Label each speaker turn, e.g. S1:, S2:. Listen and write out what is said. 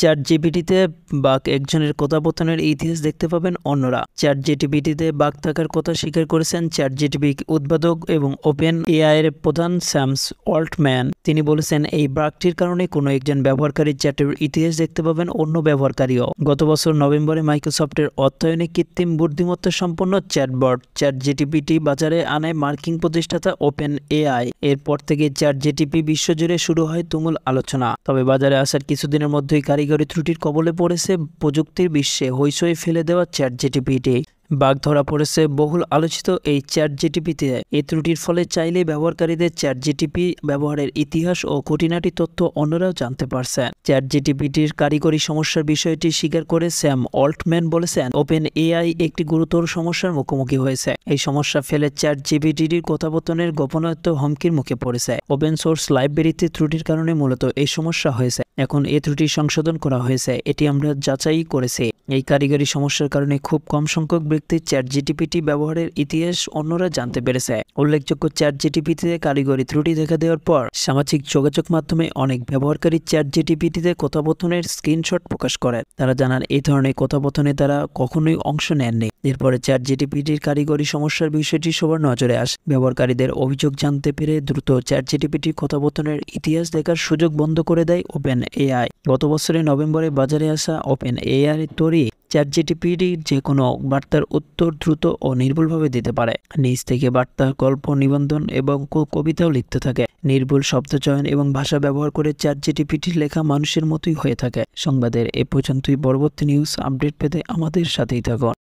S1: chat জিপিটিতে বাঘ একজনের কথোপকথনের ইতিহাস দেখতে পাবেন অন্যরা চ্যাট জিটিপিটিতে বাঘ থাকার কথা স্বীকার করেছেন চ্যাট জিটিপি উদ্বোধক এবং ওপেন এআইয়ের প্রধান স্যামস অল্টম্যান তিনি বলেছেন এই বাঘটির কারণে কোনো একজন ব্যবহারকারী চ্যাটের ইতিহাস দেখতে পাবেন অন্য ব্যবহারকারীও গত বছর নভেম্বরে মাইক্রোসফটের অর্থায়নে কৃত্রিম বুদ্ধিমত্তা সম্পন্ন চ্যাটবট চ্যাট জিটিপিটি বাজারে আনায় মার্কিন প্রতিষ্ঠাতা ওপেন এআই এরপর থেকে চ্যাট জিটিপি বিশ্বজুড়ে শুরু হয় তুমুল আলোচনা তবে বাজারে আসার কিছুদিনের মধ্যেই কারিগর কারিগরি ত্রুটির কবলে পড়েছে প্রযুক্তির বিশ্বে হইচই ফেলে দেওয়া চ্যাট জিটিপিটি বাঘ ধরা পড়েছে বহুল আলোচিত এই চ্যাট জিটিপিতে এই ত্রুটির ফলে চাইলে ব্যবহারকারীদের চ্যাট জিটিপি ব্যবহারের ইতিহাস ও খুঁটিনাটি তথ্য অন্যরাও জানতে পারছেন চ্যাট জিটিপিটির কারিগরি সমস্যার বিষয়টি স্বীকার করে স্যাম অল্টম্যান বলেছেন ওপেন এআই একটি গুরুতর সমস্যার মুখোমুখি হয়েছে এই সমস্যা ফেলে চ্যাট জিপিটির কথাবর্তনের গোপনীয়ত্ব হুমকির মুখে পড়েছে ওপেন সোর্স লাইব্রেরিতে ত্রুটির কারণে মূলত এই সমস্যা হয়েছে এখন এ ত্রুটি সংশোধন করা হয়েছে এটি আমরা যাচাই করেছি এই কারিগরি সমস্যার কারণে খুব কম সংখ্যক ব্যক্তি চ্যাট জিটিপিটি ব্যবহারের ইতিহাস অন্যরা জানতে পেরেছে উল্লেখযোগ্য চ্যাট জিটিপিটিতে কারিগরি ত্রুটি দেখা দেওয়ার পর সামাজিক যোগাযোগ মাধ্যমে অনেক ব্যবহারকারী চ্যাট জিটিপিটিতে কথোপথনের স্ক্রিনশট প্রকাশ করেন তারা জানান এই ধরনের কথোপথনে তারা কখনোই অংশ নেননি এরপরে চ্যাট জিটিপিটির কারিগরি সমস্যার বিষয়টি সবার নজরে আসে ব্যবহারকারীদের অভিযোগ জানতে পেরে দ্রুত চ্যাট জিটিপিটি কথোপথনের ইতিহাস দেখার সুযোগ বন্ধ করে দেয় ওপেন এআই গত বছরের নভেম্বরে বাজারে আসা ওপেন এআই তৈরি চ্যাট জিটিপিটির যে কোনো বার্তার উত্তর দ্রুত ও নির্ভুলভাবে দিতে পারে নিজ থেকে বার্তা গল্প নিবন্ধন এবং কবিতাও লিখতে থাকে নির্ভুল শব্দচয়ন এবং ভাষা ব্যবহার করে চ্যাট জিটিপিটির লেখা মানুষের মতোই হয়ে থাকে সংবাদের এ পর্যন্তই পরবর্তী নিউজ আপডেট পেতে আমাদের সাথেই থাকুন